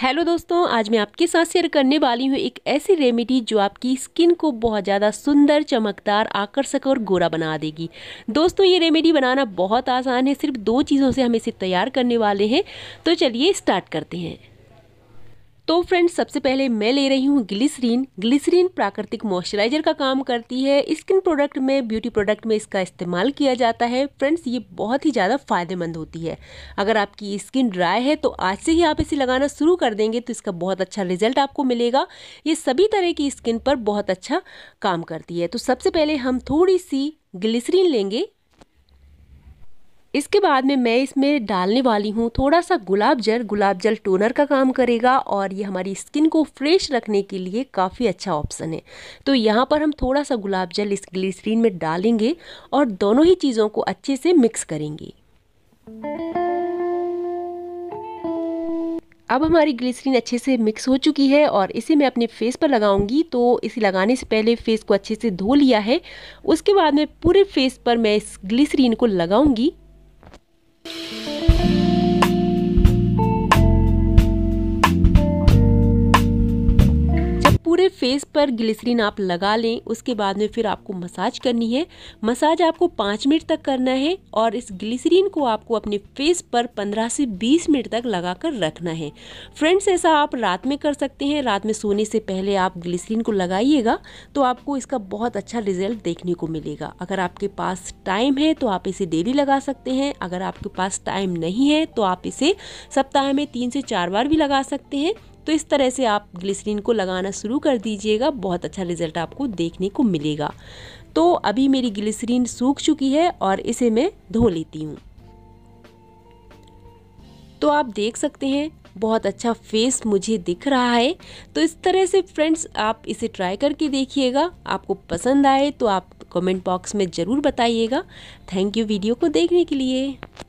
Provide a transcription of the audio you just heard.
hello दोस्तों आज मैं आपके साथ शेयर करने वाली हूँ एक ऐसी रेमेडी जो आपकी स्किन को बहुत ज़्यादा सुंदर चमकदार आकर्षक और गोरा बना देगी दोस्तों ये रेमेडी बनाना बहुत आसान है सिर्फ दो चीज़ों से हम इसे तैयार करने वाले हैं तो चलिए स्टार्ट करते हैं तो फ्रेंड्स सबसे पहले मैं ले रही हूँ ग्लिसरीन ग्लिसरीन प्राकृतिक मॉइस्चराइजर का काम करती है स्किन प्रोडक्ट में ब्यूटी प्रोडक्ट में इसका इस्तेमाल किया जाता है फ्रेंड्स ये बहुत ही ज़्यादा फायदेमंद होती है अगर आपकी स्किन ड्राई है तो आज से ही आप इसे लगाना शुरू कर देंगे तो इसका बहुत अच्छा रिजल्ट आपको मिलेगा ये सभी तरह की स्किन पर बहुत अच्छा काम करती है तो सबसे पहले हम थोड़ी सी ग्लिसरीन लेंगे इसके बाद में मैं इसमें डालने वाली हूँ थोड़ा सा गुलाब जल गुलाब जल टोनर का काम करेगा और ये हमारी स्किन को फ्रेश रखने के लिए काफ़ी अच्छा ऑप्शन है तो यहाँ पर हम थोड़ा सा गुलाब जल इस ग्लिसरीन में डालेंगे और दोनों ही चीज़ों को अच्छे से मिक्स करेंगे अब हमारी ग्लिसरीन अच्छे से मिक्स हो चुकी है और इसे मैं अपने फेस पर लगाऊंगी तो इसे लगाने से पहले फेस को अच्छे से धो लिया है उसके बाद में पूरे फेस पर मैं इस ग्लिसरीन को लगाऊंगी पूरे फेस पर ग्लिसरीन आप लगा लें उसके बाद में फिर आपको मसाज करनी है मसाज आपको पाँच मिनट तक करना है और इस ग्लिसरीन को आपको अपने फेस पर पंद्रह से बीस मिनट तक लगा कर रखना है फ्रेंड्स ऐसा आप रात में कर सकते हैं रात में सोने से पहले आप ग्लिसरीन को लगाइएगा तो आपको इसका बहुत अच्छा रिजल्ट देखने को मिलेगा अगर आपके पास टाइम है तो आप इसे डेली लगा सकते हैं अगर आपके पास टाइम नहीं है तो आप इसे सप्ताह में तीन से चार बार भी लगा सकते हैं तो इस तरह से आप ग्लिसरीन को लगाना शुरू कर दीजिएगा बहुत अच्छा रिजल्ट आपको देखने को मिलेगा तो अभी मेरी ग्लिसरीन सूख चुकी है और इसे मैं धो लेती हूँ तो आप देख सकते हैं बहुत अच्छा फेस मुझे दिख रहा है तो इस तरह से फ्रेंड्स आप इसे ट्राई करके देखिएगा आपको पसंद आए तो आप कमेंट बॉक्स में ज़रूर बताइएगा थैंक यू वीडियो को देखने के लिए